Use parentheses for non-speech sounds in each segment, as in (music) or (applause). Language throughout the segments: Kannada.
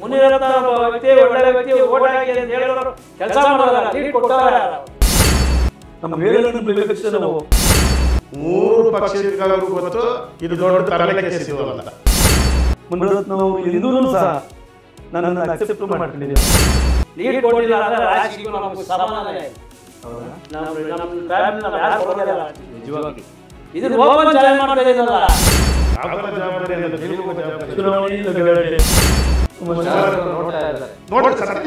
ಮುನಿರತ್ನ ವ್ಯಕ್ತಿ ಒಳ್ಳೆ ವ್ಯಕ್ತಿ ಓಟ್ ಅಂತ ಹೇಳೋರು ಕೆಲಸ ಮಾಡೋದಾರ ನಮ್ಮ ಬೇರೆಲ್ಲರನ್ನು ನಾವು ಮೂರು ಪಕ್ಷಗಳಿಗೂ ಗೊತ್ತು ಇದು ದೊಡ್ಡ ತರಲೆ ಇದು ಮುನಿರತ್ನ ಅವರು ಸಹ ನನ್ನನ್ನು ಅಕ್ಸೆಪ್ಟ್ ಮಾಡ್ಕೊಂಡಿದ್ದೀವಿ ಲೀಡ್ ಕೊಟ್ಟಿಲ್ಲ ಅಂದ್ರೆ ರಾಜಕೀಯ ನಮಗೆ ಸಮಾನ ರಾತ್ರೋ ರಾತ್ರಿ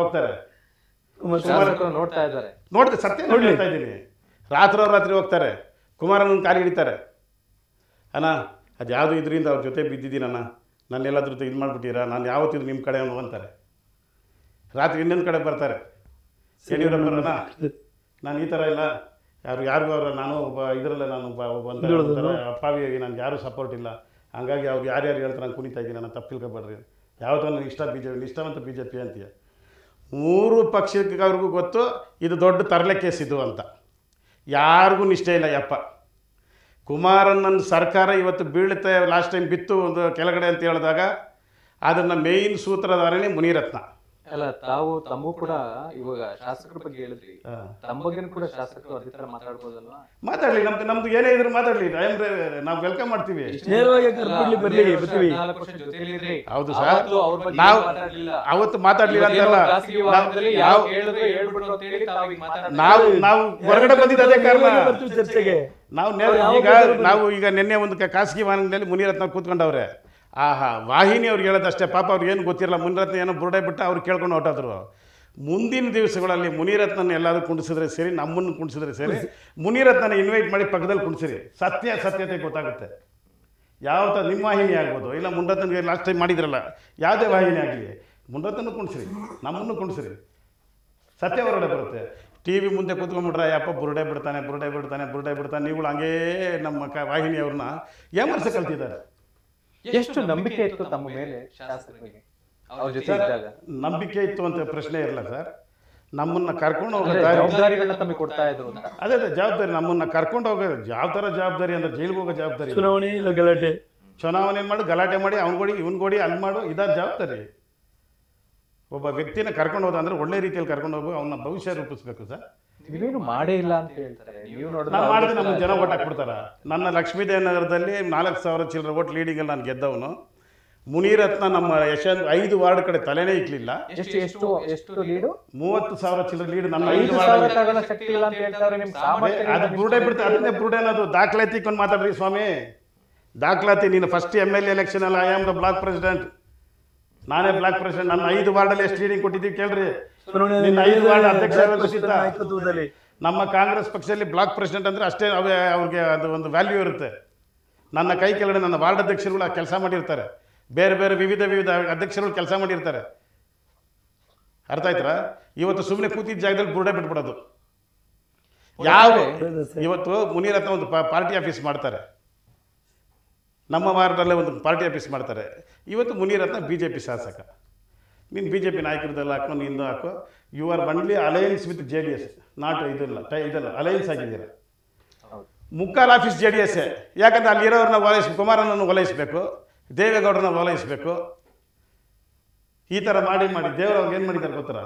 ಹೋಗ್ತಾರೆ ನೋಡ್ತಾ ಇದ್ದಾರೆ ಸತ್ಯ ನೋಡ್ತಾ ಇದ್ದೀನಿ ರಾತ್ರೋ ರಾತ್ರಿ ಹೋಗ್ತಾರೆ ಕುಮಾರನ ಕಾಲಿ ಹಿಡಿತಾರೆ ಅಣ್ಣ ಅದು ಯಾವುದು ಇದರಿಂದ ಅವ್ರ ಜೊತೆ ಬಿದ್ದಿದ್ದೀನಣ್ಣ ನಾನು ಎಲ್ಲಾದ್ರೂ ಇದು ಮಾಡಿಬಿಟ್ಟಿರಾ ನಾನು ಯಾವತ್ತಿದ್ರು ನಿಮ್ಮ ಕಡೆ ಅಂತಾರೆ ರಾತ್ರಿ ಇನ್ನೊಂದು ಕಡೆ ಬರ್ತಾರೆ ಯಡಿಯೂರಪ್ಪ ನಾನು ಈ ಥರ ಇಲ್ಲ ಯಾರು ಯಾರಿಗೂ ಅವರು ನಾನು ಒಬ್ಬ ಇದರಲ್ಲೇ ನಾನು ಅಪ್ಪಾವಿಯಾಗಿ ನನಗೆ ಯಾರೂ ಸಪೋರ್ಟ್ ಇಲ್ಲ ಹಾಗಾಗಿ ಅವ್ರು ಯಾರ್ಯಾರು ಹೇಳ್ತಾರೆ ನಾನು ಕುಣಿತಾ ಇದ್ದೀನಿ ನಾನು ತಪ್ಪಿಲ್ಕ ಯಾವುದೋ ನನಗೆ ಇಷ್ಟ ಬಿ ಜೆ ಪಿ ಇಷ್ಟವಂತ ಬಿ ಜೆ ಪಿ ಅಂತೀಯ ಮೂರು ಪಕ್ಷಕ್ಕವ್ರಿಗೂ ಗೊತ್ತು ಇದು ದೊಡ್ಡ ತರಲೆ ಕೇಸ್ ಇದು ಅಂತ ಯಾರಿಗೂ ನಿಷ್ಠೆ ಇಲ್ಲ ಯಪ್ಪ ನನ್ನ ಸರ್ಕಾರ ಇವತ್ತು ಬೀಳುತ್ತೆ ಲಾಸ್ಟ್ ಟೈಮ್ ಬಿತ್ತು ಒಂದು ಕೆಳಗಡೆ ಅಂತ ಹೇಳಿದಾಗ ಅದನ್ನು ಮೇಯ್ನ್ ಸೂತ್ರಧಾರಣೆ ಮುನಿರತ್ನ ಅಲ್ಲ ತಾವು ತಮ್ಮೂ ಕೂಡ ಇವಾಗ ಶಾಸಕರ ಬಗ್ಗೆ ಹೇಳಿದ್ರಿ ತಮ್ಮ ಬಗ್ಗೆ ಕೂಡ ಶಾಸಕರು ಅದೇ ತರ ಮಾತಾಡ್ಬೋದಲ್ವಾ ಮಾತಾಡ್ಲಿ ನಮ್ದು ನಮ್ದು ಏನೇ ಇದ್ರು ಮಾತಾಡ್ಲಿ ನಾವು ವೆಲ್ಕಮ್ ಮಾಡ್ತೀವಿ ಹೌದು ಸರ್ ನಾವು ಅವತ್ತು ಮಾತಾಡ್ಲಿಲ್ಲ ಅಂತಲ್ಲ ನಾವು ನಾವು ಹೊರಗಡೆ ಬಂದಿದ್ದ ಅದೇ ಕಾರಣ ನಾವು ಈಗ ನಾವು ಈಗ ನಿನ್ನೆ ಒಂದು ಖಾಸಗಿ ವಾಹನದಲ್ಲಿ ಮುನಿರತ್ನ ಕೂತ್ಕೊಂಡವ್ರೆ ಆಹಾ ವಾಹಿನಿ ಅವ್ರಿಗೆ ಹೇಳೋದಷ್ಟೇ ಪಾಪ ಏನು ಗೊತ್ತಿರಲ್ಲ ಮುನಿರತ್ನ ಏನೋ ಬುರುಡೆ ಬಿಟ್ಟು ಅವ್ರು ಕೇಳ್ಕೊಂಡು ಹೊರಟಾದ್ರು ಮುಂದಿನ ದಿವಸಗಳಲ್ಲಿ ಮುನಿರತ್ನನ ಎಲ್ಲರೂ ಕುಣಿಸಿದ್ರೆ ಸರಿ ನಮ್ಮನ್ನು ಕುಣಿಸಿದ್ರೆ ಸರಿ ಮುನಿರತ್ನನ ಇನ್ವೈಟ್ ಮಾಡಿ ಪಕ್ಕದಲ್ಲಿ ಕುಣಿಸಿರಿ ಸತ್ಯ ಸತ್ಯತೆ ಗೊತ್ತಾಗುತ್ತೆ ಯಾವ ಥರ ನಿಮ್ಮ ವಾಹಿನಿ ಆಗ್ಬೋದು ಇಲ್ಲ ಮುನಿರತ್ನಗೆ ಲಾಸ್ಟ್ ಟೈಮ್ ಮಾಡಿದ್ರಲ್ಲ ಯಾವುದೇ ವಾಹಿನಿ ಆಗಲಿ ಮುನಿರತ್ನೂ ಕುಣಿಸಿರಿ ನಮ್ಮನ್ನು ಕುಣಿಸಿರಿ ಸತ್ಯ ಹೊರಡೆ ಬರುತ್ತೆ ಟಿ ವಿ ಮುಂದೆ ಕುತ್ಕೊಂಡ್ಬಿಟ್ರೆ ಯಪ್ಪ ಬುರುಡೆ ಬಿಡ್ತಾನೆ ಬುರುಡೆ ಬಿಡ್ತಾನೆ ಬುರುಡೆ ಬಿಡ್ತಾನೆ ನೀವುಗಳು ಹಂಗೇ ನಮ್ಮ ಕ ವಾಹಿನಿಯವ್ರನ್ನ ಏಮರ್ಸ ಕಲ್ತಿದ್ದಾರೆ ಎಷ್ಟು ನಂಬಿಕೆ ಇತ್ತು ತಮ್ಮ ಮೇಲೆ ಜೊತೆ ಇದ್ದಾಗ ನಂಬಿಕೆ ಇತ್ತು ಅಂತ ಪ್ರಶ್ನೆ ಇರಲ್ಲ ಸರ್ ನಮ್ಮನ್ನ ಕರ್ಕೊಂಡು ಹೋಗೋ ಜವಾಬ್ದಾರಿಗಳನ್ನ ಕೊಡ್ತಾ ಇದ್ರು ಅದೇ ಅದೇ ಜವಾಬ್ದಾರಿ ನಮ್ಮನ್ನ ಕರ್ಕೊಂಡು ಹೋಗೋ ಯಾವ ಥರ ಜವಾಬ್ದಾರಿ ಅಂದ್ರೆ ಜೈಲಿಗೆ ಹೋಗೋ ಜವಾಬ್ದಾರಿ ಚುನಾವಣೆ ಇಲ್ಲ ಗಲಾಟೆ ಚುನಾವಣೆ ಮಾಡಿ ಗಲಾಟೆ ಮಾಡಿ ಅವ್ನಿಗೋಡಿ ಕೊಡಿ ಅಲ್ಲಿ ಮಾಡು ಇದಾದ ಜವಾಬ್ದಾರಿ ಒಬ್ಬ ವ್ಯಕ್ತಿನ ಕರ್ಕೊಂಡು ಹೋದ ಅಂದ್ರೆ ಒಳ್ಳೆ ರೀತಿಯಲ್ಲಿ ಕರ್ಕೊಂಡು ಹೋಗಿ ಅವನ ಭವಿಷ್ಯ ರೂಪಿಸ್ಬೇಕು ಸರ್ ನೀವೇನು ಮಾಡೇ ಇಲ್ಲ ಅಂತ ಹೇಳ್ತಾರೆ ನೀವು ಮಾಡಿದ್ರೆ ನಮ್ಮ ಜನ ಓಟ್ ಹಾಕ್ಬಿಡ್ತಾರ ನನ್ನ ಲಕ್ಷ್ಮೀದೇವನಗರದಲ್ಲಿ ನಾಲ್ಕು ಸಾವಿರ ಚಿಲ್ಲರೆ ಓಟ್ ಲೀಡಿಂಗಲ್ಲಿ ನಾನು ಗೆದ್ದವನು ಮುನಿರತ್ನ ನಮ್ಮ ಯಶವಂತ್ ಐದು ವಾರ್ಡ್ ಕಡೆ ತಲೆನೇ ಇಕ್ಲಿಲ್ಲ ಎಷ್ಟು ಎಷ್ಟು ಎಷ್ಟು ಲೀಡ್ ಮೂವತ್ತು ಸಾವಿರ ಚಿಲ್ಲರೆ ಲೀಡ್ ನಮ್ಮ ಐದು ವಾರ್ಡ್ ಇಲ್ಲ ಅಂತ ಹೇಳ್ತಾರೆ ಅದು ಬುರುಡೆ ಬಿಡ್ತಾರೆ ಅದನ್ನೇ ಬುರುಡೆ ಅನ್ನೋದು ದಾಖಲಾತಿ ಕೊಂಡು ಮಾತಾಡ್ರಿ ಸ್ವಾಮಿ ದಾಖಲಾತಿ ನೀನು ಫಸ್ಟ್ ಎಮ್ ಎಲ್ ಎಲೆಕ್ಷನ್ ಅಲ್ಲಿ I am the block president ನಾನೇ ಬ್ಲಾಕ್ ಪ್ರೆಸಿಡೆಂಟ್ ನನ್ನ ಐದು ವಾರ್ಡ್ ಅಲ್ಲಿ ಎಷ್ಟು ಲೀಡಿಂಗ್ ಕೊಟ್ಟಿದ್ದೀವಿ ಕೇಳ್ರಿ ಐದು ವಾರ್ಡ್ ಅಧ್ಯಕ್ಷ ನಮ್ಮ ಕಾಂಗ್ರೆಸ್ ಪಕ್ಷದಲ್ಲಿ ಬ್ಲಾಕ್ ಪ್ರೆಸಿಡೆಂಟ್ ಅಂದ್ರೆ ಅಷ್ಟೇ ಅವೇ ಅವ್ರಿಗೆ ಅದು ಒಂದು ವ್ಯಾಲ್ಯೂ ಇರುತ್ತೆ ನನ್ನ ಕೈ ಕೆಳಗಡೆ ನನ್ನ ವಾರ್ಡ್ ಅಧ್ಯಕ್ಷರುಗಳು ಕೆಲಸ ಮಾಡಿರ್ತಾರೆ ಬೇರೆ ಬೇರೆ ವಿವಿಧ ವಿವಿಧ ಅಧ್ಯಕ್ಷರುಗಳು ಕೆಲಸ ಮಾಡಿರ್ತಾರೆ ಅರ್ಥ ಆಯ್ತಾ ಇವತ್ತು ಸುಮ್ಮನೆ ಕೂತಿದ್ದ ಜಾಗದಲ್ಲಿ ಬುರುಡೆ ಬಿಟ್ಬಿಡೋದು ಯಾವ ಇವತ್ತು ಮುನಿರತ್ನ ಒಂದು ಪಾರ್ಟಿ ಆಫೀಸ್ ಮಾಡ್ತಾರೆ ನಮ್ಮ ವಾರದಲ್ಲೇ ಒಂದು ಪಾರ್ಟಿ ಆಫೀಸ್ ಮಾಡ್ತಾರೆ ಇವತ್ತು ಮುನಿರತ್ನ ಬಿ ಜೆ ಪಿ ಶಾಸಕ ನೀನು ಬಿ ಜೆ ಪಿ ನಾಯಕರದ್ದೆಲ್ಲ ಹಾಕೋ ನಿಂದು ಹಾಕೋ ಯು ಆರ್ ಬಂಡ್ಲಿ alliance with J D S not ಇದಿಲ್ಲ ಟೈ ಇದಲ್ಲ ಅಲಯನ್ಸ್ ಆಗಿದ್ದೀರ ಮುಕ್ಕಾಲ್ ಆಫೀಸ್ ಜೆ ಡಿ ಎಸ್ಸೇ ಯಾಕಂದರೆ ಅಲ್ಲಿರೋರನ್ನ ಓಲೈಸ್ ಕುಮಾರನನ್ನು ಓಲೈಸಬೇಕು ದೇವೇಗೌಡರನ್ನ ಓಲೈಸಬೇಕು ಈ ಥರ ಮಾಡಿ ಮಾಡಿ ದೇವರವ್ರಿಗೆ ಏನು ಮಾಡಿದ್ದಾರೆ ಗೊತ್ತರ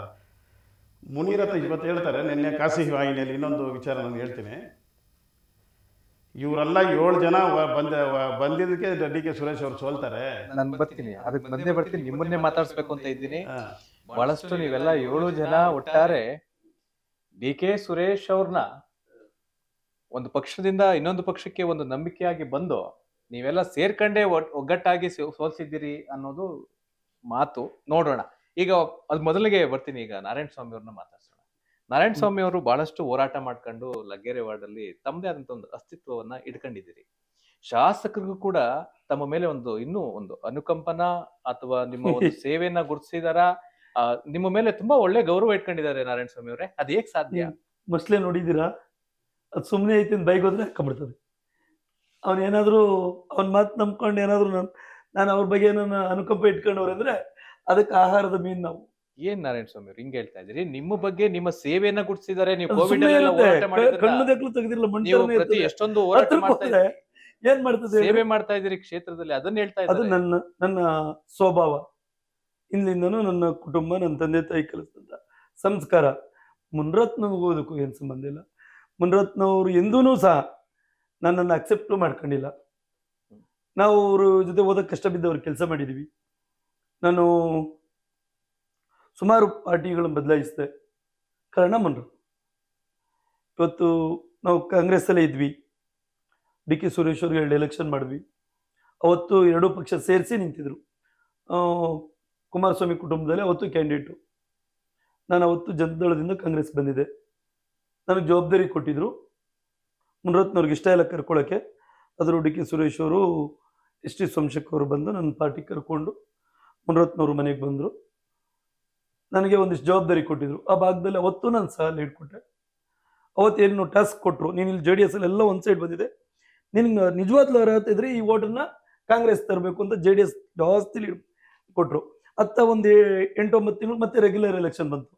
ಮುನಿರತ್ನ ಇವತ್ತು ಹೇಳ್ತಾರೆ ನಿನ್ನೆ ಕಾಸಿ ವಾಹಿನಿಯಲ್ಲಿ ಇನ್ನೊಂದು ವಿಚಾರ ನಾನು ಹೇಳ್ತೀನಿ ಇವರೆಲ್ಲ ಏಳು ಜನ ಬಂದ ಬಂದಿದ್ದಕ್ಕೆ ಡಿ ಕೆ ಸುರೇಶ್ ಅವ್ರು ಸೋಲ್ತಾರೆ ನಾನು ಬರ್ತೀನಿ ಅದಕ್ಕೆ ಬಂದೇ ಬರ್ತೀನಿ ನಿಮ್ಮನ್ನೇ ಮಾತಾಡಿಸ್ಬೇಕು ಅಂತ ಇದ್ದೀನಿ ಬಹಳಷ್ಟು ನೀವೆಲ್ಲ ಏಳು ಜನ ಒಟ್ಟಾರೆ ಡಿ ಕೆ ಸುರೇಶ್ ಅವ್ರನ್ನ ಒಂದು ಪಕ್ಷದಿಂದ ಇನ್ನೊಂದು ಪಕ್ಷಕ್ಕೆ ಒಂದು ನಂಬಿಕೆಯಾಗಿ ಬಂದು ನೀವೆಲ್ಲ ಸೇರ್ಕಂಡೇ ಒಗ್ಗಟ್ಟಾಗಿ ಸೋಲ್ಸಿದ್ದೀರಿ ಅನ್ನೋದು ಮಾತು ನೋಡೋಣ ಈಗ ಅದ್ ಮೊದಲಿಗೆ ಬರ್ತೀನಿ ಈಗ ನಾರಾಯಣ ಸ್ವಾಮಿ ಅವ್ರನ್ನ ಮಾತಾಡ್ತೀನಿ ನಾರಾಯಣ ಸ್ವಾಮಿ ಅವರು ಬಹಳಷ್ಟು ಹೋರಾಟ ಮಾಡ್ಕೊಂಡು ಲಗ್ಗೆರೆ ವಾರ್ಡ್ ಅಲ್ಲಿ ತಮ್ಮದೇ ಆದಂತ ಒಂದು ಅಸ್ತಿತ್ವವನ್ನ ಇಟ್ಕೊಂಡಿದ್ದೀರಿ ಶಾಸಕರಿಗೂ ಕೂಡ ತಮ್ಮ ಮೇಲೆ ಒಂದು ಇನ್ನೂ ಒಂದು ಅನುಕಂಪನ ಅಥವಾ ನಿಮ್ಮ ಒಂದು (laughs) ಸೇವೆಯನ್ನ ಗುರುತಿಸಿದಾರ ನಿಮ್ಮ ಮೇಲೆ ತುಂಬಾ ಒಳ್ಳೆ ಗೌರವ ಇಟ್ಕೊಂಡಿದ್ದಾರೆ ನಾರಾಯಣ ಸ್ವಾಮಿ ಅವರೇ ಅದ್ ಸಾಧ್ಯ ಮಸ್ಲೆ ನೋಡಿದೀರಾ ಅದು ಸುಮ್ಮನೆ ಐತಿ ಬೈಕ್ ಹೋದ್ರೆ ಕಂಬಿಡ್ತದೆ ಅವ್ನ ಏನಾದರೂ ಅವನ್ ಮಾತು ನಂಬ್ಕೊಂಡು ಏನಾದರೂ ನಾನು ನಾನು ಅವ್ರ ಬಗ್ಗೆ ಏನನ್ನ ಅನುಕಂಪ ಇಟ್ಕೊಂಡವ್ರಂದ್ರೆ ಅದಕ್ಕೆ ಆಹಾರದ ಮೀನು ನಾವು ಏನ್ ನಾರಾಯಣ ಸ್ವಾಮಿ ಅವ್ರು ಹಿಂಗ್ ಹೇಳ್ತಾ ಇದ್ರಿ ನಿಮ್ಮ ಬಗ್ಗೆ ನಿಮ್ಮ ಸೇವೆಯನ್ನ ಗುಡಿಸಿದ್ದಾರೆ ಎಷ್ಟೊಂದು ಮಾಡ್ತಾ ಏನ್ ಮಾಡ್ತಿದ್ರಿ ಸೇವೆ ಮಾಡ್ತಾ ಇದ್ರಿ ಕ್ಷೇತ್ರದಲ್ಲಿ ಅದನ್ನ ಹೇಳ್ತಾ ಇದ್ದಾರೆ ಅದು ನನ್ನ ನನ್ನ ಸ್ವಭಾವ ಇಲ್ಲಿಂದನೂ ನನ್ನ ಕುಟುಂಬ ನನ್ನ ತಂದೆ ತಾಯಿ ಕಲಿಸಿದಂತ ಸಂಸ್ಕಾರ ಮುನ್ರತ್ನ ಓದಕ್ಕೂ ಏನು ಸಂಬಂಧ ಇಲ್ಲ ಅವ್ರು ಎಂದೂ ಸಹ ನನ್ನನ್ನು ಅಕ್ಸೆಪ್ಟ್ ಮಾಡ್ಕೊಂಡಿಲ್ಲ ನಾವು ಅವ್ರ ಜೊತೆ ಓದಕ್ಕೆ ಕಷ್ಟ ಬಿದ್ದವ್ರ ಕೆಲಸ ಮಾಡಿದೀವಿ ನಾನು ಸುಮಾರು ಪಾರ್ಟಿಗಳನ್ನು ಬದಲಾಯಿಸಿದೆ ಕಾರಣ ಮನರು ಇವತ್ತು ನಾವು ಕಾಂಗ್ರೆಸ್ಸಲ್ಲೇ ಇದ್ವಿ ಡಿ ಕೆ ಸುರೇಶ್ ಅವ್ರಿಗೆ ಎರಡು ಎಲೆಕ್ಷನ್ ಮಾಡಿದ್ವಿ ಅವತ್ತು ಎರಡೂ ಪಕ್ಷ ಸೇರಿಸಿ ನಿಂತಿದ್ರು ಕುಮಾರಸ್ವಾಮಿ ಕುಟುಂಬದಲ್ಲಿ ಅವತ್ತು ಕ್ಯಾಂಡಿಡೇಟು ನಾನು ಅವತ್ತು ಜನದಳದಿಂದ ಕಾಂಗ್ರೆಸ್ ಬಂದಿದೆ ನನಗೆ ಜವಾಬ್ದಾರಿ ಕೊಟ್ಟಿದ್ದರು ಮುನರತ್ನವ್ರಿಗೆ ಇಷ್ಟ ಎಲ್ಲ ಕರ್ಕೊಳ್ಳೋಕ್ಕೆ ಆದರೂ ಡಿ ಕೆ ಸುರೇಶ್ ಅವರು ಎಸ್ ಟಿ ಸೋಮಶೇಖರ್ ಅವರು ಬಂದು ನನ್ನ ಪಾರ್ಟಿ ಕರ್ಕೊಂಡು ಮುನರತ್ನವ್ರ ಮನೆಗೆ ಬಂದರು ನನಗೆ ಒಂದಿಷ್ಟು ಜವಾಬ್ದಾರಿ ಕೊಟ್ಟಿದ್ರು ಆ ಭಾಗದಲ್ಲಿ ಅವತ್ತು ನಾನು ಸಹ ಅವತ್ತು ಏನು ಟಾಸ್ಕ್ ಕೊಟ್ಟರು ನೀನು ಇಲ್ಲಿ ಜೆ ಡಿ ಎಸ್ ಎಲ್ಲ ಒಂದು ಸೈಡ್ ಬಂದಿದೆ ನಿನ್ಗೆ ನಿಜವಾದ್ಲು ಅರ್ಹತೆ ಇದ್ರೆ ಈ ಓಟನ್ನು ಕಾಂಗ್ರೆಸ್ ತರಬೇಕು ಅಂತ ಜೆ ಡಿ ಎಸ್ ಜಾಸ್ತಿ ಕೊಟ್ಟರು ಅತ್ತ ಒಂದು ಎಂಟೊಂಬತ್ತು ತಿಂಗಳು ಮತ್ತೆ ರೆಗ್ಯುಲರ್ ಎಲೆಕ್ಷನ್ ಬಂತು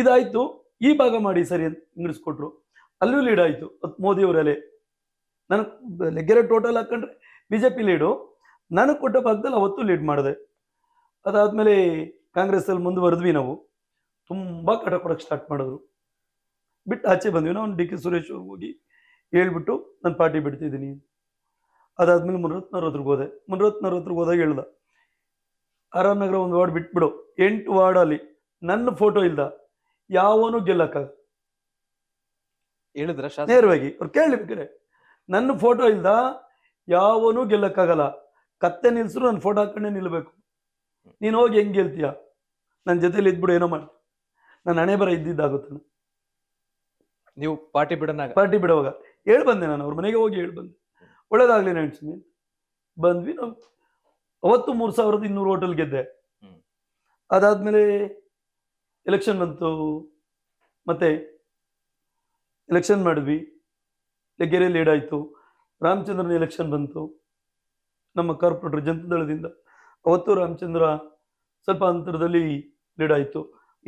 ಇದಾಯಿತು ಈ ಭಾಗ ಮಾಡಿ ಸರಿ ಅಂತ ಇಂಗ್ಲಿಸ್ಕೊಟ್ರು ಅಲ್ಲೂ ಲೀಡ್ ಆಯಿತು ಮೋದಿ ನನಗೆ ಲೆಗ್ಗೆರೆ ಟೋಟಲ್ ಹಾಕೊಂಡ್ರೆ ಬಿ ಜೆ ಪಿ ಲೀಡು ನನಗೆ ಕೊಟ್ಟ ಭಾಗದಲ್ಲಿ ಅವತ್ತು ಲೀಡ್ ಮಾಡಿದೆ ಅದಾದಮೇಲೆ ಕಾಂಗ್ರೆಸ್ಸಲ್ಲಿ ಮುಂದುವರೆದ್ವಿ ನಾವು ತುಂಬ ಕಟ ಕೊಡೋಕೆ ಸ್ಟಾರ್ಟ್ ಮಾಡಿದ್ರು ಬಿಟ್ಟು ಆಚೆ ಬಂದ್ವಿ ನಾವು ಡಿ ಕೆ ಸುರೇಶ್ ಹೋಗಿ ಹೇಳ್ಬಿಟ್ಟು ನಾನು ಪಾರ್ಟಿ ಬಿಡ್ತಿದ್ದೀನಿ ಅದಾದ್ಮೇಲೆ ಮುನರತ್ನವ್ರ ಹತ್ರ ಹೋದೆ ಮುನರತ್ನವ್ರ ಹತ್ರ ಹೋದಾಗ ಹೇಳ್ದ ನಗರ ಒಂದು ವಾರ್ಡ್ ಬಿಟ್ಬಿಡು ಎಂಟು ವಾರ್ಡ್ ಅಲ್ಲಿ ನನ್ನ ಫೋಟೋ ಇಲ್ದ ಯಾವನು ಗೆಲ್ಲಕ್ಕ ಹೇಳಿದ್ರ ನೇರವಾಗಿ ಅವ್ರು ಬೇಕಾರೆ ನನ್ನ ಫೋಟೋ ಇಲ್ದ ಯಾವನು ಗೆಲ್ಲಕ್ಕಾಗಲ್ಲ ಕತ್ತೆ ನಿಲ್ಸರು ನನ್ನ ಫೋಟೋ ಹಾಕೊಂಡೇ ನಿಲ್ಬೇಕು ನೀನು ಹೋಗಿ ಹೆಂಗೆ ಗೆಲ್ತೀಯ ನನ್ನ ಜೊತೆಲಿ ಇದ್ಬಿಡು ಏನೋ ಮಾಡಿ ನಾನು ಹಣೆ ಬರ ಇದ್ದಿದ್ದಾಗುತ್ತಾನೆ ನೀವು ಪಾರ್ಟಿ ಬಿಡೋಣ ಪಾರ್ಟಿ ಬಿಡುವಾಗ ಹೇಳಿ ಬಂದೆ ನಾನು ಅವ್ರ ಮನೆಗೆ ಹೋಗಿ ಹೇಳಿ ಬಂದೆ ಒಳ್ಳೇದಾಗ್ಲಿ ನೆನ್ಸ್ಮಿ ಬಂದ್ವಿ ನಾವು ಅವತ್ತು ಮೂರು ಸಾವಿರದ ಇನ್ನೂರು ಹೋಟೆಲ್ ಗೆದ್ದೆ ಅದಾದಮೇಲೆ ಎಲೆಕ್ಷನ್ ಬಂತು ಮತ್ತೆ ಎಲೆಕ್ಷನ್ ಮಾಡಿದ್ವಿ ಗೆರೆ ಲೀಡ್ ಆಯಿತು ರಾಮಚಂದ್ರನ ಎಲೆಕ್ಷನ್ ಬಂತು ನಮ್ಮ ಕಾರ್ಪೊರೇಟರ್ ಜನತಾದಳದಿಂದ ಅವತ್ತು ರಾಮಚಂದ್ರ ಸ್ವಲ್ಪ ಅಂತರದಲ್ಲಿ ಲೀಡ್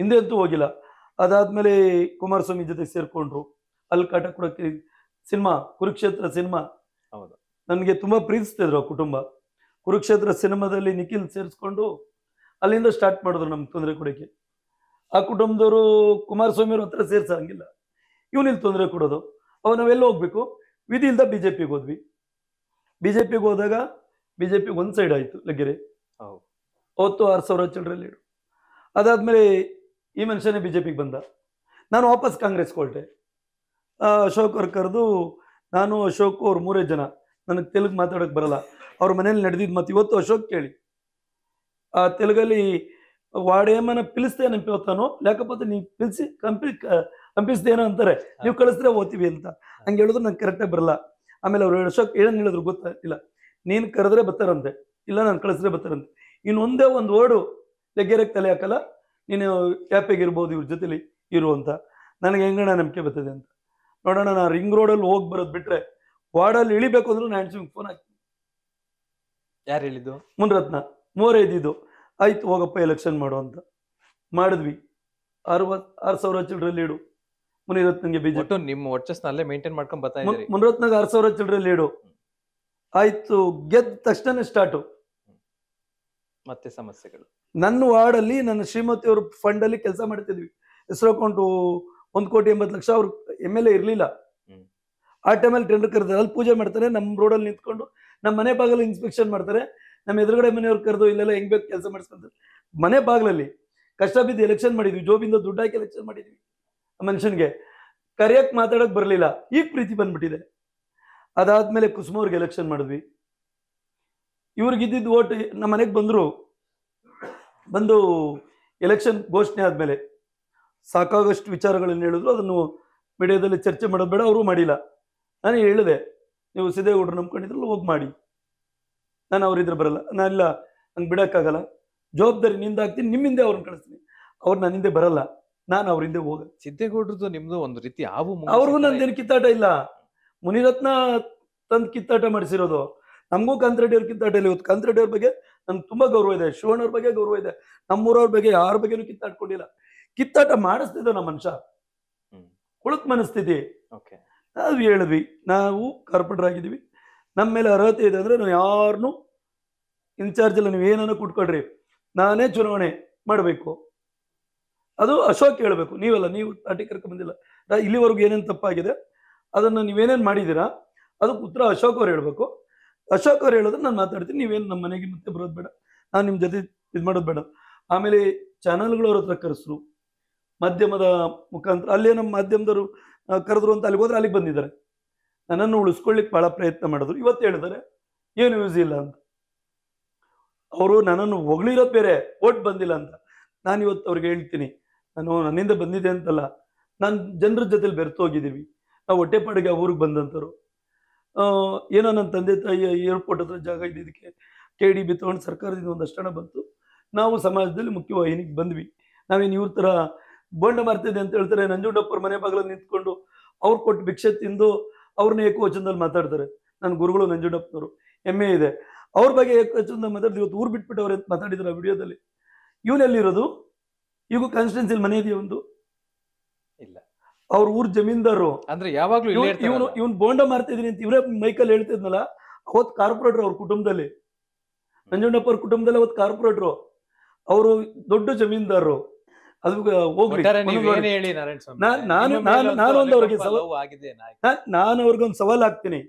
ಹಿಂದೆ ಅಂತೂ ಹೋಗಿಲ್ಲ ಅದಾದಮೇಲೆ ಕುಮಾರಸ್ವಾಮಿ ಜೊತೆ ಸೇರಿಕೊಂಡ್ರು ಅಲ್ಲಿ ಕಾಟ ಕೊಡೋಕೆ ಸಿನಿಮಾ ಕುರುಕ್ಷೇತ್ರ ಸಿನಿಮಾ ಹೌದು ನನಗೆ ತುಂಬ ಪ್ರೀತಿಸ್ತಿದ್ರು ಆ ಕುಟುಂಬ ಕುರುಕ್ಷೇತ್ರ ಸಿನಿಮಾದಲ್ಲಿ ನಿಖಿಲ್ ಸೇರಿಸ್ಕೊಂಡು ಅಲ್ಲಿಂದ ಸ್ಟಾರ್ಟ್ ಮಾಡಿದ್ರು ನಮ್ಗೆ ತೊಂದರೆ ಕೊಡೋಕ್ಕೆ ಆ ಕುಟುಂಬದವರು ಕುಮಾರಸ್ವಾಮಿಯವ್ರ ಹತ್ರ ಸೇರಿಸಂಗಿಲ್ಲ ಇವನಿಲ್ಲಿ ತೊಂದರೆ ಕೊಡೋದು ಅವಾಗ ನಾವೆಲ್ಲ ಹೋಗ್ಬೇಕು ವಿಧಿ ಇಲ್ದ ಬಿ ಜೆ ಪಿಗೆ ಹೋದ್ವಿ ಬಿ ಜೆ ಪಿಗೆ ಹೋದಾಗ ಬಿ ಜೆ ಪಿಗೆ ಒಂದು ಸೈಡ್ ಆಯಿತು ಲಗ್ಗೆರೆ ಅವತ್ತು ಆರು ಸಾವಿರ ಚಿಲ್ಡ್ರಲ್ಲಿ ಅದಾದಮೇಲೆ ಈ ಮನುಷ್ಯನೇ ಬಿ ಜೆ ಪಿಗೆ ಬಂದ ನಾನು ವಾಪಸ್ ಕಾಂಗ್ರೆಸ್ ಹೊರಟೆ ಅಶೋಕ್ ಅವ್ರು ಕರೆದು ನಾನು ಅಶೋಕ್ ಅವ್ರು ಮೂರೇ ಜನ ನನಗೆ ತೆಲುಗು ಮಾತಾಡೋಕೆ ಬರಲ್ಲ ಅವ್ರ ಮನೇಲಿ ನಡೆದಿದ್ದು ಮತ್ತು ಇವತ್ತು ಅಶೋಕ್ ಕೇಳಿ ಆ ತೆಲುಗಲ್ಲಿ ವಾಡೇಮನ ಪಿಲಿಸ್ತೇ ನೆನಪಿವತ್ತಾನೋ ಲೇಖಪತ್ರ ನೀವು ಪಿಲಿಸಿ ಕಂಪಿ ಕಂಪಿಸ್ತೇನೋ ಅಂತಾರೆ ನೀವು ಕಳಿಸಿದ್ರೆ ಓದ್ತೀವಿ ಅಂತ ಹಂಗೆ ಹೇಳಿದ್ರು ನಂಗೆ ಕರೆಕ್ಟಾಗಿ ಬರಲ್ಲ ಆಮೇಲೆ ಅವ್ರು ಅಶೋಕ್ ಏನು ಹೇಳಿದ್ರು ಗೊತ್ತಾಗಿಲ್ಲ ನೀನು ಕರೆದ್ರೆ ಬರ್ತಾರಂತೆ ಇಲ್ಲ ನಾನು ಕಳಿಸಿದ್ರೆ ಬರ್ತಾರಂತೆ ಇನ್ನೊಂದೇ ಒಂದು ವರ್ಡು ಗೆರೆಗೆ ತಲೆ ಹಾಕಲ್ಲ ನೀನು ಇರ್ಬೋದು ಇವ್ರ ಜೊತೆಲಿ ಇರುವಂತ ನನಗೆ ಹೆಂಗಣ್ಣ ನಂಬಿಕೆ ಬರ್ತದೆ ಅಂತ ನೋಡೋಣ ನಾನು ರಿಂಗ್ ರೋಡಲ್ಲಿ ಹೋಗಿ ಬರೋದು ಬಿಟ್ರೆ ವಾರ್ಡಲ್ಲಿ ಇಳಿಬೇಕು ಅಂದ್ರೂ ನಾನು ಸಿಂಗ್ ಫೋನ್ ಹಾಕಿ ಯಾರು ಹೇಳಿದ್ದು ಮುನ್ರತ್ನ ಮೂರೇ ಇದ್ದಿದ್ದು ಆಯ್ತು ಹೋಗಪ್ಪ ಎಲೆಕ್ಷನ್ ಮಾಡು ಅಂತ ಮಾಡಿದ್ವಿ ಅರವತ್ ಆರು ಸಾವಿರ ಚಿಲ್ಡ್ರಲ್ಲಿ ಇಡು ಮುನಿರತ್ನಂಗೆ ಬಿಜೆಪಿ ನಿಮ್ಮ ಅಲ್ಲೇ ಮೇಂಟೈನ್ ಮಾಡ್ಕೊಂಡು ಬರ್ತಾ ಮುನ್ರತ್ನಾಗ ಆರು ಸಾವಿರ ಚಿಲ್ಡ್ರಲ್ಲಿ ಇಡು ಆಯ್ತು ಗೆದ್ದ ತಕ್ಷಣ ಸ್ಟಾರ್ಟು ಮತ್ತೆ ಸಮಸ್ಯೆಗಳು ನನ್ನ ವಾರ್ಡ್ ಅಲ್ಲಿ ನನ್ನ ಶ್ರೀಮತಿ ಅವ್ರ ಫಂಡ್ ಅಲ್ಲಿ ಕೆಲಸ ಮಾಡ್ತಿದ್ವಿ ಹೆಸರು ಅಕೌಂಟು ಒಂದ್ ಕೋಟಿ ಎಂಬತ್ತು ಲಕ್ಷ ಅವ್ರು ಎಮ್ ಎಲ್ ಎ ಇರಲಿಲ್ಲ ಆ ಟೈಮಲ್ಲಿ ಟೆಂಡರ್ ಕರೆದ್ರೆ ಅಲ್ಲಿ ಪೂಜೆ ಮಾಡ್ತಾರೆ ನಮ್ಮ ರೋಡಲ್ಲಿ ನಿಂತ್ಕೊಂಡು ನಮ್ಮ ಮನೆ ಬಾಗಲ್ಲಿ ಇನ್ಸ್ಪೆಕ್ಷನ್ ಮಾಡ್ತಾರೆ ನಮ್ಮ ಎದುರುಗಡೆ ಮನೆಯವ್ರು ಕರೆದು ಇಲ್ಲೆಲ್ಲ ಹೆಂಗ್ ಬೇಕು ಕೆಲಸ ಮಾಡಿಸ್ಕೊಂತಾರೆ ಮನೆ ಬಾಗಲಲ್ಲಿ ಕಷ್ಟ ಬಿದ್ದು ಎಲೆಕ್ಷನ್ ಮಾಡಿದ್ವಿ ಜೋಬಿಂದ ದುಡ್ಡು ಹಾಕಿ ಎಲೆಕ್ಷನ್ ಮಾಡಿದ್ವಿ ಆ ಮನುಷ್ಯನಿಗೆ ಮಾತಾಡಕ್ ಬರ್ಲಿಲ್ಲ ಬರಲಿಲ್ಲ ಈಗ ಪ್ರೀತಿ ಬಂದ್ಬಿಟ್ಟಿದೆ ಅದಾದ್ಮೇಲೆ ಕುಸುಮ ಅವ್ರಿಗೆ ಎಲೆಕ್ಷನ್ ಮಾಡಿದ್ವಿ ಇವ್ರಿಗೆ ಇದ್ದಿದ್ದ ಓಟ್ ನಮ್ಮ ಮನೆಗೆ ಬಂದರು ಬಂದು ಎಲೆಕ್ಷನ್ ಘೋಷಣೆ ಆದಮೇಲೆ ಸಾಕಾಗಷ್ಟು ವಿಚಾರಗಳನ್ನು ಹೇಳಿದ್ರು ಅದನ್ನು ಮೀಡಿಯಾದಲ್ಲಿ ಚರ್ಚೆ ಮಾಡೋದು ಬೇಡ ಅವರು ಮಾಡಿಲ್ಲ ನಾನು ಹೇಳಿದೆ ನೀವು ಸಿದ್ದೇಗೌಡರು ನಂಬ್ಕೊಂಡಿದ್ರಲ್ಲ ಹೋಗಿ ಮಾಡಿ ನಾನು ಅವರಿದ್ರೆ ಬರಲ್ಲ ನಾನಿಲ್ಲ ನಂಗೆ ಬಿಡೋಕ್ಕಾಗಲ್ಲ ಜವಾಬ್ದಾರಿ ನಿಂದ ಹಾಕ್ತೀನಿ ನಿಮ್ಮಿಂದೆ ಅವ್ರನ್ನ ಕಳಿಸ್ತೀನಿ ಅವ್ರು ನನ್ನ ಹಿಂದೆ ಬರಲ್ಲ ನಾನು ಅವ್ರ ಹಿಂದೆ ಹೋಗ ಸಿದ್ದೇಗೌಡರದ್ದು ನಿಮ್ಮದು ಒಂದು ರೀತಿ ಆವು ಅವ್ರಿಗೂ ನಂದೇನು ಕಿತ್ತಾಟ ಇಲ್ಲ ಮುನಿರತ್ನ ತಂದು ಕಿತ್ತಾಟ ಮಾಡಿಸಿರೋದು ನಮಗೂ ಕಾಂತ್ರೆಡ್ಡಿಯವ್ರಿಗಿಂತ ಇವತ್ತು ಕಾಂತ್ರೆಡ್ಡಿಯವ್ರ ಬಗ್ಗೆ ನಮ್ಗೆ ತುಂಬ ಗೌರವ ಇದೆ ಶಿವಣ್ಣವ್ರ ಬಗ್ಗೆ ಗೌರವ ಇದೆ ನಮ್ಮೂರವ್ರ ಬಗ್ಗೆ ಯಾರ ಬಗ್ಗೆನೂ ಕಿತ್ತಾಡ್ಕೊಂಡಿಲ್ಲ ಕಿತ್ತಾಟ ಮಾಡಿಸ್ತಿದ್ದೆ ನಮ್ಮ ಮನುಷ್ಯ ಉಳುಕ್ ಮನಸ್ಥಿತಿ ನಾವು ಹೇಳಿದ್ವಿ ನಾವು ಕಾರ್ಪೊರೇಟರ್ ನಮ್ಮ ಮೇಲೆ ಅರ್ಹತೆ ಇದೆ ಅಂದರೆ ನಾವು ಯಾರನ್ನೂ ಇಲ್ಲ ನೀವು ಏನನ್ನು ಕುಟ್ಕೊಳ್ರಿ ನಾನೇ ಚುನಾವಣೆ ಮಾಡಬೇಕು ಅದು ಅಶೋಕ್ ಹೇಳಬೇಕು ನೀವಲ್ಲ ನೀವು ಪಾರ್ಟಿ ಕರ್ಕೊಂಬಂದಿಲ್ಲ ಇಲ್ಲಿವರೆಗೂ ಏನೇನು ತಪ್ಪಾಗಿದೆ ಅದನ್ನು ನೀವೇನೇನು ಮಾಡಿದ್ದೀರಾ ಅದಕ್ಕೆ ಉತ್ತರ ಅಶೋಕ್ ಅವ್ರು ಹೇಳಬೇಕು ಅಶೋಕ್ ಅವ್ರು ಹೇಳೋದ್ರೆ ನಾನು ಮಾತಾಡ್ತೀನಿ ನೀವೇನು ನಮ್ಮ ಮನೆಗೆ ಮತ್ತೆ ಬರೋದು ಬೇಡ ನಾನು ನಿಮ್ಮ ಜೊತೆ ಇದು ಮಾಡೋದು ಬೇಡ ಆಮೇಲೆ ಚಾನಲ್ಗಳವ್ರ ಹತ್ರ ಕರೆಸ್ರು ಮಾಧ್ಯಮದ ಮುಖಾಂತರ ಅಲ್ಲೇ ನಮ್ಮ ಮಾಧ್ಯಮದವರು ಕರೆದ್ರು ಅಂತ ಅಲ್ಲಿಗೆ ಹೋದ್ರೆ ಅಲ್ಲಿಗೆ ಬಂದಿದ್ದಾರೆ ನನ್ನನ್ನು ಉಳಿಸ್ಕೊಳ್ಳಿಕ್ಕೆ ಭಾಳ ಪ್ರಯತ್ನ ಮಾಡಿದ್ರು ಇವತ್ತು ಹೇಳಿದ್ದಾರೆ ಏನು ಯೂಸ್ ಇಲ್ಲ ಅಂತ ಅವರು ನನ್ನನ್ನು ಹೊಗಳಿರೋದು ಬೇರೆ ಓಟ್ ಬಂದಿಲ್ಲ ಅಂತ ನಾನು ಇವತ್ತು ಅವ್ರಿಗೆ ಹೇಳ್ತೀನಿ ನಾನು ನನ್ನಿಂದ ಬಂದಿದೆ ಅಂತಲ್ಲ ನಾನು ಜನರ ಜೊತೆಲಿ ಬೆರೆತೋಗಿದ್ದೀವಿ ನಾವು ಹೊಟ್ಟೆಪಾಡಿಗೆ ಆ ಊರಿಗೆ ಬಂದಂಥವ್ರು ಏನೋ ನನ್ನ ತಂದೆ ತಾಯಿ ಏರ್ಪೋರ್ಟ್ ಹತ್ರ ಜಾಗ ಇದಕ್ಕೆ ಕೆ ಡಿ ಬಿ ತೊಗೊಂಡು ಸರ್ಕಾರದಿಂದ ಒಂದಷ್ಟು ಹಣ ಬಂತು ನಾವು ಸಮಾಜದಲ್ಲಿ ಮುಖ್ಯವಾಹಿನಿಗೆ ಬಂದ್ವಿ ನಾವೇನು ಇವ್ರ ಥರ ಬೋಂಡ ಮಾಡ್ತಿದ್ದೆ ಅಂತ ಹೇಳ್ತಾರೆ ನಂಜುಂಡಪ್ಪರ ಮನೆ ಬಾಗಿಲಲ್ಲಿ ನಿಂತ್ಕೊಂಡು ಅವ್ರು ಕೊಟ್ಟು ಭಿಕ್ಷೆ ತಿಂದು ಅವ್ರನ್ನ ಏಕವಚನದಲ್ಲಿ ಮಾತಾಡ್ತಾರೆ ನನ್ನ ಗುರುಗಳು ನಂಜುಂಡಪ್ಪನವರು ಎಮ್ಮೆ ಇದೆ ಅವ್ರ ಬಗ್ಗೆ ಏಕವಚನದಲ್ಲಿ ಮಾತಾಡಿದ್ರು ಇವತ್ತು ಊರು ಬಿಟ್ಬಿಟ್ಟವ್ರೆ ಅಂತ ಮಾತಾಡಿದ್ರು ಆ ವಿಡಿಯೋದಲ್ಲಿ ಇವನೆಲ್ಲಿರೋದು ಇವಾಗ ಕಾನ್ಸ್ಟಿಟ್ಯೂನ್ಸಿಲ್ ಮನೆ ಇದೆಯಾ ಒಂದು ಇಲ್ಲ ಅವ್ರ ಊರ್ ಜಮೀನ್ದಾರು ಅಂದ್ರೆ ಯಾವಾಗ್ಲೂ ಇವ್ನು ಇವ್ನ್ ಬೋಂಡ ಮಾರ್ತಿದೀನಿ ಅಂತ ಇವ್ರೇ ಮೈಕಲ್ ಹೇಳ್ತಿದ್ನಲ್ಲ ಅವತ್ ಕಾರ್ಪೊರೇಟರ್ ಅವ್ರ ಕುಟುಂಬದಲ್ಲಿ ನಂಜುಂಡಪ್ಪ ಕುಟುಂಬದಲ್ಲಿ ಅವತ್ ಕಾರ್ಪೊರೇಟ್ರು ಅವರು ದೊಡ್ಡ ಜಮೀನ್ದಾರು ಅದು ನಾನು- ಅವ್ರಿಗೆ ಒಂದು ನಾನು ಹಾಕ್ತೀನಿ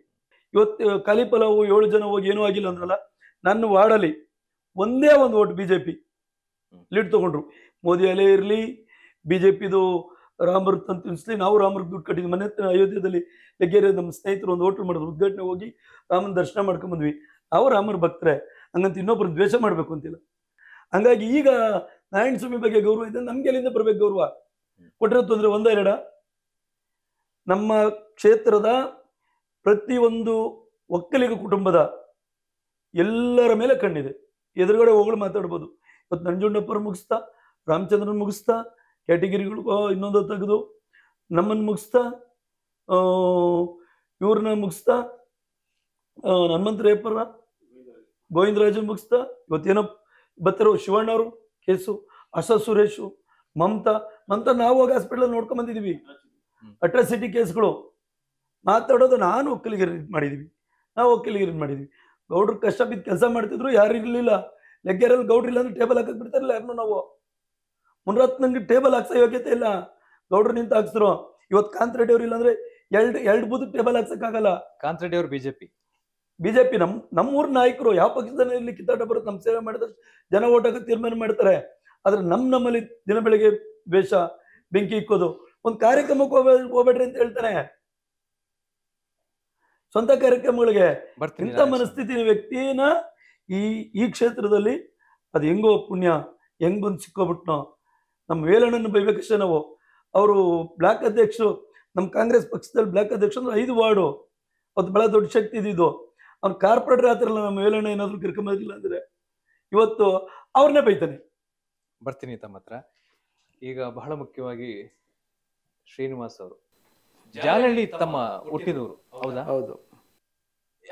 ಇವತ್ತು ಕಲಿಪಲವು ಪಲಾವು ಏಳು ಜನ ಹೋಗಿ ಏನೂ ಆಗಿಲ್ಲ ಅಂದ್ರಲ್ಲ ನನ್ನ ವಾರ್ಡಲ್ಲಿ ಒಂದೇ ಒಂದು ಓಟ್ ಬಿಜೆಪಿ ಲೀಡ್ ತಗೊಂಡ್ರು ಮೋದಿ ಅಲ್ಲೇ ಇರಲಿ ಬಿಜೆಪಿದು ರಾಮೃತ್ ಅಂತ ತಿನ್ಸ್ಲಿ ನಾವು ರಾಮೃತ್ ದುಡ್ಡು ಕಟ್ಟಿದ್ವಿ ಮನೆ ಅಯೋಧ್ಯದಲ್ಲಿ ಲಗ್ಗೆರೆ ನಮ್ಮ ಸ್ನೇಹಿತರು ಒಂದು ಹೋಟ್ಲು ಮಾಡಿದ್ರು ಉದ್ಘಾಟನೆ ಹೋಗಿ ರಾಮನ ದರ್ಶನ ಮಾಡ್ಕೊಂಡು ಬಂದ್ವಿ ನಾವು ರಾಮರ ಭಕ್ತರೆ ಹಂಗಂತ ಇನ್ನೊಬ್ರು ದ್ವೇಷ ಮಾಡಬೇಕು ಅಂತಿಲ್ಲ ಹಂಗಾಗಿ ಈಗ ನಾರಾಯಣ ಸ್ವಾಮಿ ಬಗ್ಗೆ ಗೌರವ ಇದೆ ನಮ್ಗೆ ಎಲ್ಲಿಂದ ಬರ್ಬೇಕು ಗೌರವ ಕೊಟ್ಟರೆ ತೊಂದರೆ ಒಂದ ಎರಡ ನಮ್ಮ ಕ್ಷೇತ್ರದ ಪ್ರತಿಯೊಂದು ಒಕ್ಕಲಿಗ ಕುಟುಂಬದ ಎಲ್ಲರ ಮೇಲೆ ಕಣ್ಣಿದೆ ಎದುರುಗಡೆ ಹೋಗಳು ಮಾತಾಡ್ಬೋದು ಇವತ್ತು ನಂಜುಂಡಪ್ಪರು ಮುಗಿಸ್ತಾ ರಾಮಚಂದ್ರನ್ ಮುಗಿಸ್ತಾ ಕ್ಯಾಟಗಿರಿಗಳು ಇನ್ನೊಂದು ತೆಗೆದು ನಮ್ಮನ್ನು ಮುಗಿಸ್ತಾ ಇವ್ರನ್ನ ಮುಗಿಸ್ತಾ ರೇಪರ ಗೋವಿಂದರಾಜನ್ ಮುಗಿಸ್ತಾ ಇವತ್ತೇನೋ ಶಿವಣ್ಣ ಶಿವಣ್ಣವರು ಕೇಸು ಅಸ ಸುರೇಶು ಮಮತಾ ಮಮತಾ ನಾವು ಹೋಗಿ ಹಾಸ್ಪಿಟಲ್ ನೋಡ್ಕೊಂಡ್ ಬಂದಿದೀವಿ ಅಟ್ರಾಸಿಟಿ ಕೇಸ್ಗಳು ಮಾತಾಡೋದು ನಾನು ಒಕ್ಕಲಿಗರು ಇದು ಮಾಡಿದೀವಿ ನಾವು ಒಕ್ಕಲಿಗರು ಮಾಡಿದ್ವಿ ಗೌಡ್ರು ಕಷ್ಟ ಬಿದ್ದು ಕೆಲಸ ಮಾಡ್ತಿದ್ರು ಯಾರು ಇರಲಿಲ್ಲ ಲೆಗ್ಗೆರಲ್ಲಿ ಗೌಡ್ರಿಲ್ಲ ಅಂದ್ರೆ ಟೇಬಲ್ ಹಾಕಕ್ ಬಿಡ್ತಾರಲ್ಲ ಯಾರನ್ನೂ ನಾವು ಮುನರತ್ನಂಗೆ ಟೇಬಲ್ ಹಾಕ್ಸೋ ಯೋಗ್ಯತೆ ಇಲ್ಲ ಗೌಡ್ರು ನಿಂತ ಹಾಕ್ಸ್ರು ಇವತ್ತು ಕಾಂತ್ ರೆಡ್ಡಿ ಅವ್ರು ಇಲ್ಲಾಂದ್ರೆ ಎರಡು ಎರಡ್ ಬೂತ್ ಟೇಬಲ್ ಹಾಕ್ಸಕ್ಕಾಗಲ್ಲ ಆಗಲ್ಲ ರೆಡ್ಡಿ ಅವರು ಬಿಜೆಪಿ ಬಿಜೆಪಿ ನಮ್ ನಮ್ಮೂರ್ ನಾಯಕರು ಯಾವ ಪಕ್ಷದಲ್ಲಿ ಇಲ್ಲಿ ಕಿತ್ತಾಟ ಬರುತ್ತೆ ನಮ್ಮ ಸೇವೆ ಮಾಡಿದ ಜನ ಓಟ್ ತೀರ್ಮಾನ ಮಾಡ್ತಾರೆ ಆದ್ರೆ ನಮ್ ನಮ್ಮಲ್ಲಿ ದಿನ ಬೆಳಿಗ್ಗೆ ವೇಷ ಬೆಂಕಿ ಇಕ್ಕೋದು ಒಂದ್ ಕಾರ್ಯಕ್ರಮಕ್ಕೆ ಹೋಗ್ಬೇಡ್ರಿ ಅಂತ ಹೇಳ್ತಾರೆ ಸ್ವಂತ ಕಾರ್ಯಕ್ರಮಗಳಿಗೆ ಇಂಥ ಮನಸ್ಥಿತಿ ವ್ಯಕ್ತಿನ ಈ ಈ ಕ್ಷೇತ್ರದಲ್ಲಿ ಅದು ಹೆಂಗೋ ಪುಣ್ಯ ಹೆಂಗ್ ಬಂದು ಸಿಕ್ಕೋಬಿಟ್ನೋ ನಮ್ಮ ವೇಲಣ್ಣನ ಬೈಬೇಕಷ್ಟೇ ನಾವು ಅವರು ಬ್ಲಾಕ್ ಅಧ್ಯಕ್ಷರು ನಮ್ಮ ಕಾಂಗ್ರೆಸ್ ಪಕ್ಷದಲ್ಲಿ ಬ್ಲಾಕ್ ಅಧ್ಯಕ್ಷ ಅಂದ್ರೆ ಐದು ವಾರ್ಡು ಅದು ಬಹಳ ದೊಡ್ಡ ಶಕ್ತಿ ಇದ್ದಿದ್ದು ಅವ್ನು ಕಾರ್ಪೊರೇಟರ್ ಆತರಲ್ಲ ನಮ್ಮ ವೇಲಣ್ಣ ಏನಾದರೂ ಕಿರ್ಕೊಂಬೋದಿಲ್ಲ ಅಂದರೆ ಇವತ್ತು ಅವ್ರನ್ನೇ ಬೈತಾನೆ ಬರ್ತೀನಿ ತಮ್ಮ ಹತ್ರ ಈಗ ಬಹಳ ಮುಖ್ಯವಾಗಿ ಶ್ರೀನಿವಾಸ್ ಅವರು ಜಾಲಹಳ್ಳಿ ತಮ್ಮ ಹುಟ್ಟಿದವರು ಹೌದಾ ಹೌದು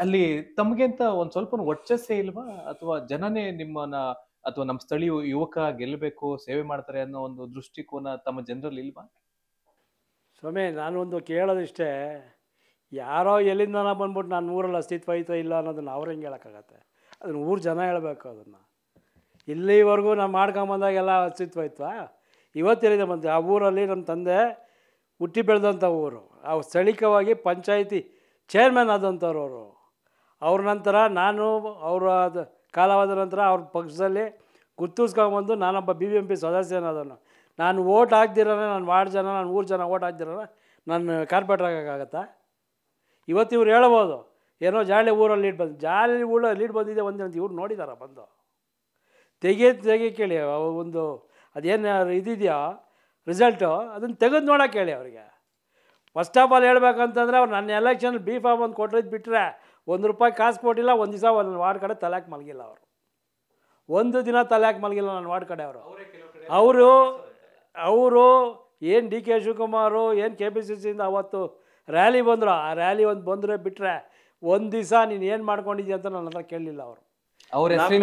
ಅಲ್ಲಿ ತಮಗಿಂತ ಒಂದ್ ಸ್ವಲ್ಪ ವರ್ಚಸ್ಸೇ ಇಲ್ವಾ ಅಥವಾ ಜನನೇ ನಿಮ್ಮನ್ನ ಅಥವಾ ನಮ್ಮ ಸ್ಥಳೀಯ ಯುವಕ ಗೆಲ್ಲಬೇಕು ಸೇವೆ ಮಾಡ್ತಾರೆ ಅನ್ನೋ ಒಂದು ದೃಷ್ಟಿಕೋನ ತಮ್ಮ ಜನರಲ್ಲಿ ಇಲ್ವಾ ಸ್ವಾಮಿ ನಾನೊಂದು ಕೇಳೋದಿಷ್ಟೇ ಯಾರೋ ಎಲ್ಲಿಂದನ ಬಂದ್ಬಿಟ್ಟು ನಾನು ಊರಲ್ಲಿ ಅಸ್ತಿತ್ವ ಐತೋ ಇಲ್ಲ ಅನ್ನೋದನ್ನ ಅವ್ರು ಹೆಂಗೆ ಹೇಳೋಕ್ಕಾಗತ್ತೆ ಅದನ್ನು ಊರು ಜನ ಹೇಳಬೇಕು ಅದನ್ನು ಇಲ್ಲಿವರೆಗೂ ನಾನು ಮಾಡ್ಕೊಂಬಂದಾಗೆಲ್ಲ ಅಸ್ತಿತ್ವ ಇವತ್ತು ಇವತ್ತಿರಿದೆ ಬಂತು ಆ ಊರಲ್ಲಿ ನಮ್ಮ ತಂದೆ ಹುಟ್ಟಿ ಬೆಳೆದಂಥ ಊರು ಆ ಸ್ಥಳೀಯವಾಗಿ ಪಂಚಾಯಿತಿ ಚೇರ್ಮನ್ ಆದಂಥವ್ರು ಅವರು ಅವ್ರ ನಂತರ ನಾನು ಅವರ ಕಾಲವಾದ ನಂತರ ಅವ್ರ ಪಕ್ಷದಲ್ಲಿ ಗುರ್ತಿಸ್ಕೊಂಬಂದು ನಾನೊಬ್ಬ ಬಿ ಬಿ ಎಂ ಪಿ ಸದಸ್ಯನಾದನು ನಾನು ಓಟ್ ಹಾಕ್ದಿರೋ ನಾನು ವಾರ್ಡ್ ಜನ ನಾನು ಊರು ಜನ ಓಟ್ ಹಾಕ್ದಿರೋ ನಾನು ಕಾರ್ಪೆಟ್ರ್ ಆಗೋಕ್ಕಾಗತ್ತಾ ಇವತ್ತು ಇವ್ರು ಹೇಳ್ಬೋದು ಏನೋ ಜಾಳಿ ಊರಲ್ಲಿ ಲೀಡ್ ಬಂದು ಜಾಲಿ ಊರಲ್ಲಿ ಲೀಡ್ ಬಂದಿದೆ ಒಂದಿನ ಇವ್ರು ನೋಡಿದಾರ ಬಂದು ತೆಗೆ ತೆಗೆ ಕೇಳಿ ಒಂದು ಅದೇನು ಇದೆಯೋ ರಿಸಲ್ಟು ಅದನ್ನು ತೆಗೆದು ನೋಡೋಕೆ ಹೇಳಿ ಅವರಿಗೆ ಫಸ್ಟ್ ಆಫ್ ಆಲ್ ಹೇಳ್ಬೇಕಂತಂದ್ರೆ ಅವ್ರು ನನ್ನ ಎಲೆಕ್ಷನ್ ಬಿ ಫಾರ್ಮ್ ಒಂದು ಕೊಟ್ಟಿದ್ದು ಬಿಟ್ಟರೆ ಒಂದು ರೂಪಾಯಿ ಕಾಸು ಕೊಟ್ಟಿಲ್ಲ ಒಂದು ದಿವಸ ಒಂದು ವಾರ್ಡ್ ಕಡೆ ಮಲಗಿಲ್ಲ ಅವರು ಒಂದು ದಿನ ತಲೆಯಾಕೆ ಮಲಗಿಲ್ಲ ನನ್ನ ವಾರ್ಡ್ ಕಡೆ ಅವರು ಅವರು ಅವರು ಏನು ಡಿ ಕೆ ಶಿವಕುಮಾರು ಏನು ಕೆ ಪಿ ಸಿ ಸಿಯಿಂದ ಅವತ್ತು ರ್ಯಾಲಿ ಬಂದರು ಆ ರ್ಯಾಲಿ ಒಂದು ಬಂದರೆ ಬಿಟ್ಟರೆ ಒಂದು ದಿವಸ ನೀನು ಏನು ಮಾಡ್ಕೊಂಡಿದ್ದೀಯ ಅಂತ ನನ್ನ ಹತ್ರ ಕೇಳಲಿಲ್ಲ ಅವರು ಅವ್ರ ನಾವೇ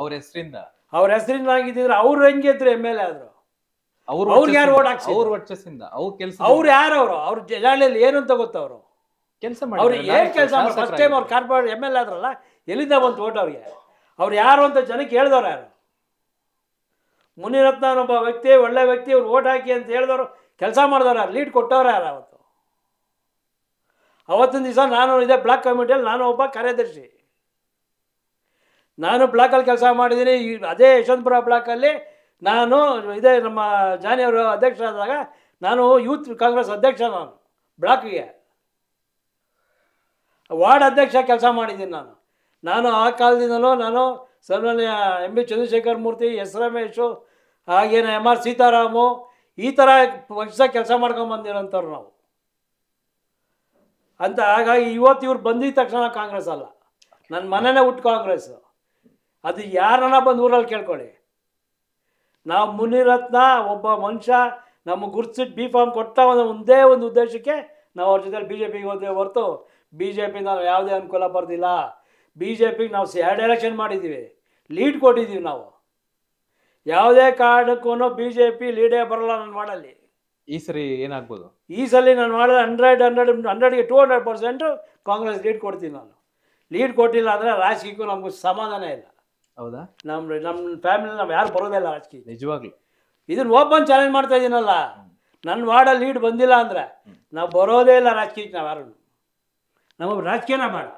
ಅವ್ರ ಹೆಸರಿಂದ ಅವ್ರ ಹೆಸರಿಂದ ಆಗಿದ್ದಿದ್ರೆ ಅವ್ರು ಹೆಂಗೆ ಇದ್ರು ಎಮ್ ಎಲ್ ಎ ಆದರು ಅವ್ರು ಅವ್ರಿಗೆ ಯಾರು ವೋಟ್ ಹಾಕ್ಸಿ ಅವ್ರ ವರ್ಚಸ್ಸಿಂದ ಅವ್ರು ಯಾರು ಅವರು ಅವ್ರ ಏನು ಅಂತ ಗೊತ್ತವರು ಕೆಲಸ ಮಾಡಿ ಅವ್ರು ಏನು ಕೆಲಸ ಮಾಡಿ ಫಸ್ಟ್ ಟೈಮ್ ಅವ್ರು ಕಾರ್ಪೊರೇಟ್ ಎಮ್ ಎಲ್ ಎ ಆದ್ರಲ್ಲ ಎಲ್ಲಿಂದ ಬಂತು ಓಟ್ ಅವ್ರಿಗೆ ಅವ್ರು ಯಾರು ಅಂತ ಜನಕ್ಕೆ ಹೇಳಿದವ್ರು ಯಾರು ಮುನಿರತ್ನ ಒಬ್ಬ ವ್ಯಕ್ತಿ ಒಳ್ಳೆ ವ್ಯಕ್ತಿ ಅವ್ರು ಓಟ್ ಹಾಕಿ ಅಂತ ಹೇಳಿದವರು ಕೆಲಸ ಮಾಡಿದವ್ರು ಯಾರು ಲೀಡ್ ಕೊಟ್ಟವ್ರು ಯಾರು ಅವತ್ತು ಅವತ್ತಿನ ದಿವಸ ನಾನು ಇದೇ ಬ್ಲಾಕ್ ಕಮಿಟಿಯಲ್ಲಿ ನಾನು ಒಬ್ಬ ಕಾರ್ಯದರ್ಶಿ ನಾನು ಬ್ಲಾಕಲ್ಲಿ ಕೆಲಸ ಮಾಡಿದ್ದೀನಿ ಈ ಅದೇ ಯಶವಂತಪುರ ಬ್ಲಾಕಲ್ಲಿ ನಾನು ಇದೇ ನಮ್ಮ ಜಾನಿಯವರು ಅಧ್ಯಕ್ಷರಾದಾಗ ನಾನು ಯೂತ್ ಕಾಂಗ್ರೆಸ್ ಅಧ್ಯಕ್ಷ ನಾನು ಬ್ಲಾಕ್ಗೆ ವಾರ್ಡ್ ಅಧ್ಯಕ್ಷ ಕೆಲಸ ಮಾಡಿದ್ದೀನಿ ನಾನು ನಾನು ಆ ಕಾಲದಿಂದಲೂ ನಾನು ಸನ್ಮಾನ್ಯ M B Chandrashekhar Murthy S Ramesh ಹಾಗೇನು ಎಮ್ ಆರ್ ಸೀತಾರಾಮು ಈ ಥರ ಪಕ್ಷ ಕೆಲಸ ಮಾಡ್ಕೊಂಬಂದಿರೋಂಥವ್ರು ನಾವು ಅಂತ ಹಾಗಾಗಿ ಇವತ್ತು ಇವ್ರು ಬಂದಿದ್ದ ತಕ್ಷಣ ಕಾಂಗ್ರೆಸ್ ಅಲ್ಲ ನನ್ನ ಮನೆಯೇ ಹುಟ್ಟು ಕಾಂಗ್ರೆಸ್ ಅದು ಯಾರನ್ನ ಬಂದು ಊರಲ್ಲಿ ಕೇಳ್ಕೊಳ್ಳಿ ನಾವು ಮುನಿರತ್ನ ಒಬ್ಬ ಮನುಷ್ಯ ನಮ್ಮ ಗುರ್ಸಿಟ್ಟು ಬಿ ಫಾರ್ಮ್ ಕೊಡ್ತಾ ಒಂದೇ ಒಂದು ಉದ್ದೇಶಕ್ಕೆ ನಾವು ಅವ್ರ ಜೊತೆಲಿ ಬಿ ಜೆ ಪಿಗೆ ಹೋದ್ರೆ ಹೊರತು ಬಿ ಜೆ ಪಿ ನಾವು ಯಾವುದೇ ಅನುಕೂಲ ಬರ್ದಿಲ್ಲ ಬಿ ಜೆ ಪಿಗೆ ನಾವು ಎರಡು ಎಲೆಕ್ಷನ್ ಮಾಡಿದ್ದೀವಿ ಲೀಡ್ ಕೊಟ್ಟಿದ್ದೀವಿ ನಾವು ಯಾವುದೇ ಕಾರಣಕ್ಕೂ ಬಿ ಜೆ ಪಿ ಲೀಡೇ ಬರಲ್ಲ ನನ್ನ ಮಾಡಲ್ಲಿ ಈ ಸರಿ ಏನಾಗ್ಬೋದು ಈ ಸಲ ನಾನು ಮಾಡಿದ ಹಂಡ್ರೆಡ್ ಹಂಡ್ರೆಡ್ ಹಂಡ್ರೆಡ್ಗೆ two hundred percent Congress lead ಕೊಡ್ತೀನಿ ನಾನು ಲೀಡ್ ಕೊಟ್ಟಿಲ್ಲ ಅಂದರೆ ರಾಜಕೀಯಕ್ಕೂ ನಮಗೂ ಸಮಾಧಾನ ಇಲ್ಲ ಹೌದಾ ನಮ್ಮ ನಮ್ಮ ಫ್ಯಾಮಿಲಿ ನಾವು ಯಾರು ಬರೋದೇ ಇಲ್ಲ ರಾಜಕೀಯ ನಿಜವಾಗ್ಲೂ ಇದನ್ನು ಓಪನ್ ಚಾಲೆಂಜ್ ಮಾಡ್ತಾ ಇದ್ದೀನಲ್ಲ ನನ್ನ ವಾರ್ಡಲ್ಲಿ ಲೀಡ್ ಬಂದಿಲ್ಲ ಅಂದರೆ ನಾವು ಬರೋದೇ ಇಲ್ಲ ರಾಜಕೀಯಕ್ಕೆ ನಾವು ಯಾರು नम राजकीय बड़